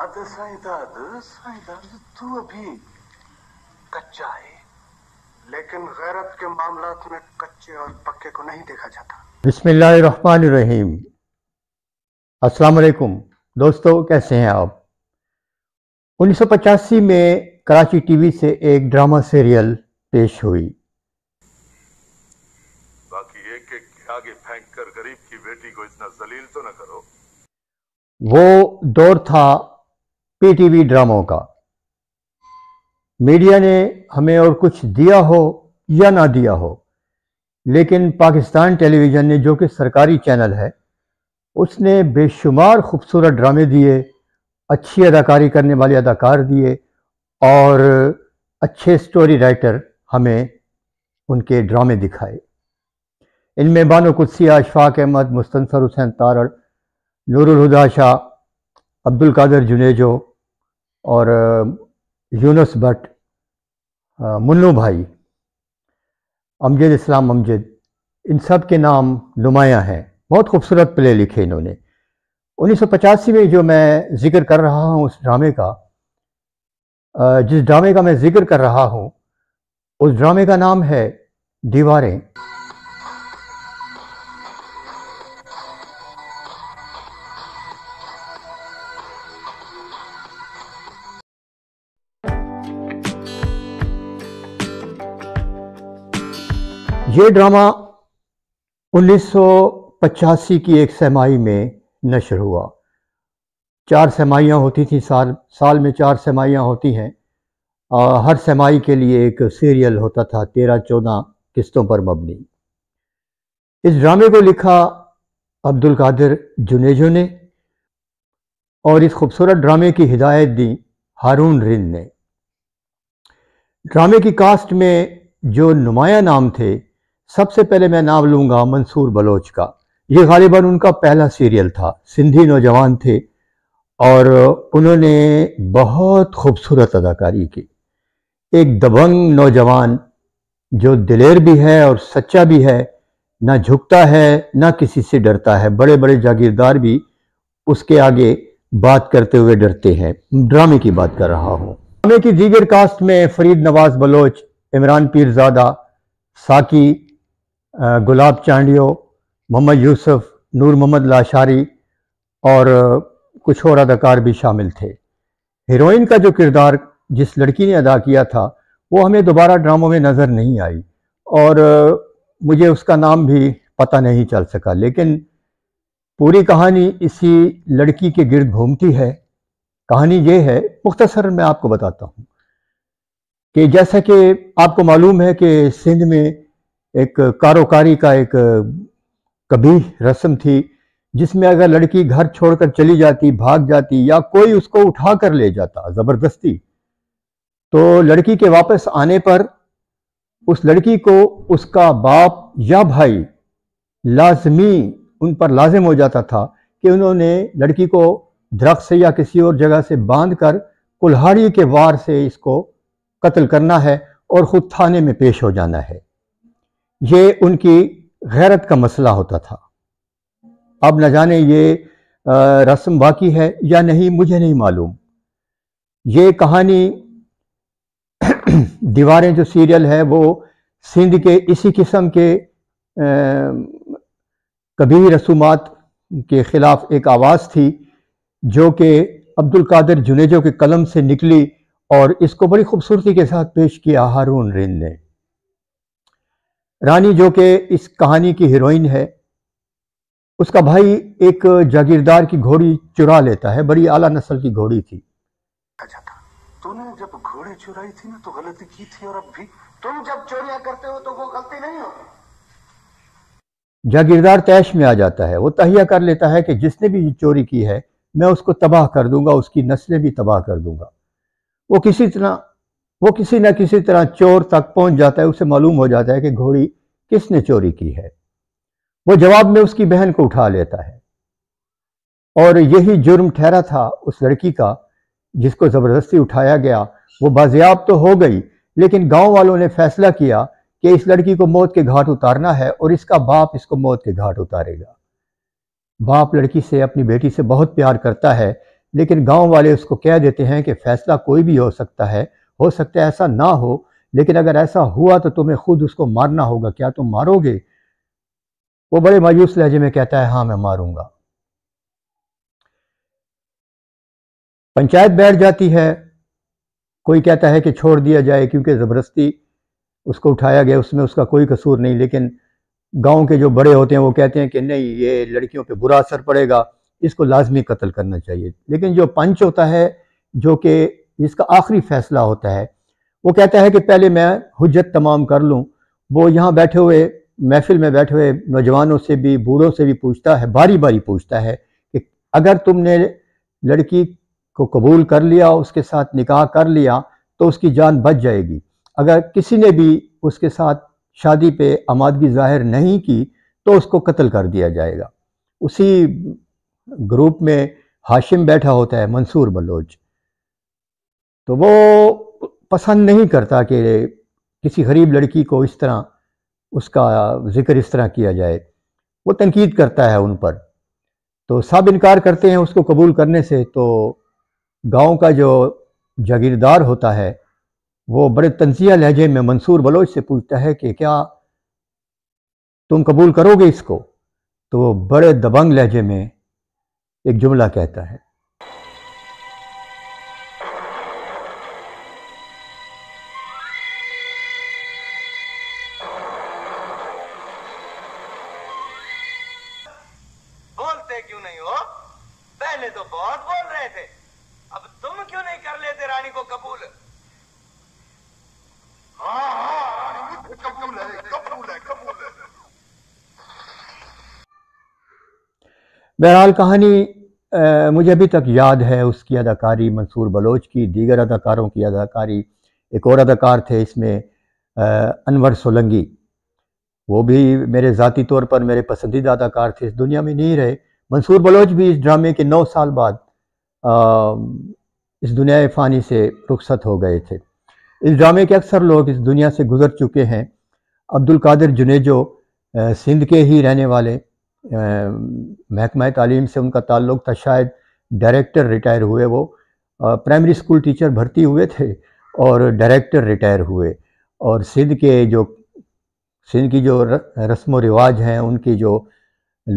तू अभी कच्चा है लेकिन गैरत के मामला में कच्चे और पक्के को नहीं देखा जाता बिस्मिल्लाहिर्रहमानिर्रहीम अस्सलाम वालेकुम दोस्तों कैसे हैं आप 1985 में कराची टीवी से एक ड्रामा सीरियल पेश हुई बाकी एक एक आगे फेंक कर गरीब की बेटी को इतना जलील तो ना करो वो दौर था पीटीवी ड्रामों का मीडिया ने हमें और कुछ दिया हो या ना दिया हो लेकिन पाकिस्तान टेलीविज़न ने जो कि सरकारी चैनल है उसने बेशुमार खूबसूरत ड्रामे दिए अच्छी अदाकारी करने वाले अदाकार दिए और अच्छे स्टोरी राइटर हमें उनके ड्रामे दिखाए इनमें बानो कुदसी अशफाक अहमद मुस्तनसर हुसैन तारड़ नूरुल हुदा शाह अब्दुल कादर जुनेजो और यूनस भट्ट मुन्नू भाई अमजद इस्लाम अमजद इन सब के नाम नुमायाँ हैं बहुत खूबसूरत प्ले लिखे इन्होंने उन्नीस में जो मैं ज़िक्र कर रहा हूँ उस ड्रामे का जिस ड्रामे का मैं ज़िक्र कर रहा हूँ उस ड्रामे का नाम है दीवारें ये ड्रामा 1985 की एक सहमाही में नशर हुआ चार सहमाइयाँ होती थी साल साल में चार सहमाइयाँ होती हैं और हर सहमाही के लिए एक सीरियल होता था तेरह चौदह किस्तों पर मबनी इस ड्रामे को लिखा अब्दुल कादिर जुनेजो ने और इस खूबसूरत ड्रामे की हिदायत दी हारून रिंद ने ड्रामे की कास्ट में जो नुमाया नाम थे सबसे पहले मैं नाम लूंगा मंसूर बलोच का ये गालिबा उनका पहला सीरियल था सिंधी नौजवान थे और उन्होंने बहुत खूबसूरत अदाकारी की एक दबंग नौजवान जो दिलेर भी है और सच्चा भी है ना झुकता है ना किसी से डरता है बड़े बड़े जागीरदार भी उसके आगे बात करते हुए डरते हैं ड्रामे की बात कर रहा हूँ ड्रामे की दीगर कास्ट में फरीद नवाज बलोच इमरान पीरजादा साकी गुलाब चांडियो मोहम्मद यूसुफ नूर मोहम्मद लाशारी और कुछ और अदाकार भी शामिल थे हीरोइन का जो किरदार जिस लड़की ने अदा किया था वो हमें दोबारा ड्रामों में नज़र नहीं आई और मुझे उसका नाम भी पता नहीं चल सका लेकिन पूरी कहानी इसी लड़की के गिर्द घूमती है कहानी ये है मुख्तसर मैं आपको बताता हूँ कि जैसा कि आपको मालूम है कि सिंध में एक कारोकारी का एक कभी रस्म थी जिसमें अगर लड़की घर छोड़कर चली जाती भाग जाती या कोई उसको उठा कर ले जाता जबरदस्ती तो लड़की के वापस आने पर उस लड़की को उसका बाप या भाई लाजमी उन पर लाजिम हो जाता था कि उन्होंने लड़की को दरख्त से या किसी और जगह से बांध कर कुल्हाड़ी के वार से इसको कत्ल करना है और ख़ुद थाने में पेश हो जाना है ये उनकी गैरत का मसला होता था अब न जाने ये रस्म बाकी है या नहीं मुझे नहीं मालूम ये कहानी दीवारें जो सीरियल है वो सिंध के इसी किस्म के कभी रसूमात के ख़िलाफ़ एक आवाज़ थी जो कि अब्दुल कादिर जुनेजो के कलम से निकली और इसको बड़ी खूबसूरती के साथ पेश किया हारून रिंद ने रानी जो कि इस कहानी की हीरोइन है उसका भाई एक जागीरदार की घोड़ी चुरा लेता है बड़ी आला नस्ल की घोड़ी थी अच्छा तूने जब घोड़ी चुराई थी ना तो गलती की थी और अब भी तुम जब चोरियां करते हो तो वो गलती नहीं होती जागीरदार तैश में आ जाता है वो तहिया कर लेता है कि जिसने भी ये चोरी की है मैं उसको तबाह कर दूंगा उसकी नस्लें भी तबाह कर दूंगा वो किसी तरह वो किसी न किसी तरह चोर तक पहुंच जाता है उसे मालूम हो जाता है कि घोड़ी किसने चोरी की है वो जवाब में उसकी बहन को उठा लेता है और यही जुर्म ठहरा था उस लड़की का जिसको ज़बरदस्ती उठाया गया वो बाजियाब तो हो गई लेकिन गांव वालों ने फैसला किया कि इस लड़की को मौत के घाट उतारना है और इसका बाप इसको मौत के घाट उतारेगा बाप लड़की से अपनी बेटी से बहुत प्यार करता है लेकिन गांव वाले उसको कह देते हैं कि फैसला कोई भी हो सकता है हो सकता है ऐसा ना हो लेकिन अगर ऐसा हुआ तो तुम्हें खुद उसको मारना होगा क्या तुम मारोगे वो बड़े मायूस लहजे में कहता है हाँ मैं मारूंगा पंचायत बैठ जाती है कोई कहता है कि छोड़ दिया जाए क्योंकि ज़बरदस्ती उसको उठाया गया उसमें उसका कोई कसूर नहीं लेकिन गांव के जो बड़े होते हैं वो कहते हैं कि नहीं ये लड़कियों पे बुरा असर पड़ेगा इसको लाजमी कत्ल करना चाहिए लेकिन जो पंच होता है जो कि जिसका आखिरी फैसला होता है वो कहता है कि पहले मैं हजत तमाम कर लूँ वो यहाँ बैठे हुए महफिल में बैठे हुए नौजवानों से भी बूढ़ों से भी पूछता है बारी बारी पूछता है कि अगर तुमने लड़की को कबूल कर लिया उसके साथ निकाह कर लिया तो उसकी जान बच जाएगी अगर किसी ने भी उसके साथ शादी पे आमादगी जाहिर नहीं की तो उसको कत्ल कर दिया जाएगा उसी ग्रुप में हाशिम बैठा होता है मंसूर बलोच तो वो पसंद नहीं करता कि किसी गरीब लड़की को इस तरह उसका ज़िक्र इस तरह किया जाए वो तनकीद करता है उन पर तो सब इनकार करते हैं उसको कबूल करने से तो गांव का जो जागीरदार होता है वो बड़े तंजिया लहजे में मंसूर बलोच से पूछता है कि क्या तुम कबूल करोगे इसको तो वो बड़े दबंग लहजे में एक जुमला कहता है क्यों नहीं हो पहले तो बहुत बोल रहे थे अब तुम क्यों नहीं कर लेते रानी को कबूल हाँ हाँ तो कबूल है कबूल है कबूल है बहरहाल कहानी आ, मुझे अभी तक याद है उसकी अदाकारी मंसूर बलोच की दीगर अदाकारों की अदाकारी एक और अदाकार थे इसमें आ, अनवर सोलंगी वो भी मेरे ज़ाती तौर पर मेरे पसंदीदा अदाकार थे इस दुनिया में नहीं रहे मंसूर बलोच भी इस ड्रामे के नौ साल बाद आ, इस दुनिया फ़ानी से रुखसत हो गए थे इस ड्रामे के अक्सर लोग इस दुनिया से गुजर चुके हैं अब्दुल कादिर जुनेजो सिंध के ही रहने वाले महकमा तालीम से उनका ताल्लुक़ था शायद डायरेक्टर रिटायर हुए वो प्राइमरी स्कूल टीचर भर्ती हुए थे और डायरेक्टर रिटायर हुए और सिंध के जो सिंध की जो रस्म व रिवाज हैं उनकी जो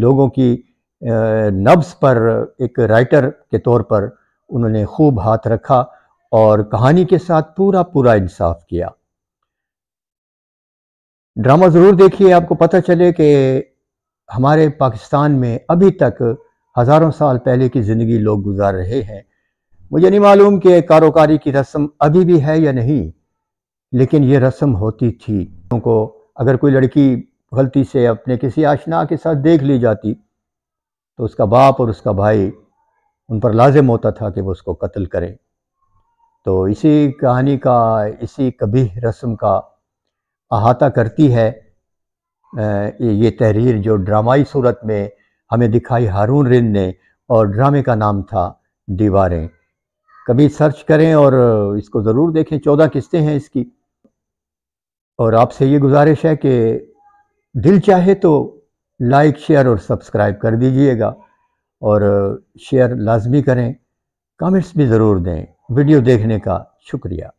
लोगों की नब्स पर एक राइटर के तौर पर उन्होंने खूब हाथ रखा और कहानी के साथ पूरा पूरा इंसाफ किया ड्रामा ज़रूर देखिए आपको पता चले कि हमारे पाकिस्तान में अभी तक हज़ारों साल पहले की ज़िंदगी लोग गुजार रहे हैं मुझे नहीं मालूम कि कारोकारी की रस्म अभी भी है या नहीं लेकिन ये रस्म होती थी उनको अगर कोई लड़की गलती से अपने किसी आशना के साथ देख ली जाती तो उसका बाप और उसका भाई उन पर लाजिम होता था कि वो उसको कत्ल करें तो इसी कहानी का इसी कभी रस्म का अहाता करती है ये तहरीर जो ड्रामाई सूरत में हमें दिखाई हारून रिंद ने और ड्रामे का नाम था दीवारें कभी सर्च करें और इसको ज़रूर देखें चौदह किस्तें हैं इसकी और आपसे ये गुजारिश है कि दिल चाहे तो लाइक शेयर और सब्सक्राइब कर दीजिएगा और शेयर लाजमी करें कमेंट्स भी ज़रूर दें वीडियो देखने का शुक्रिया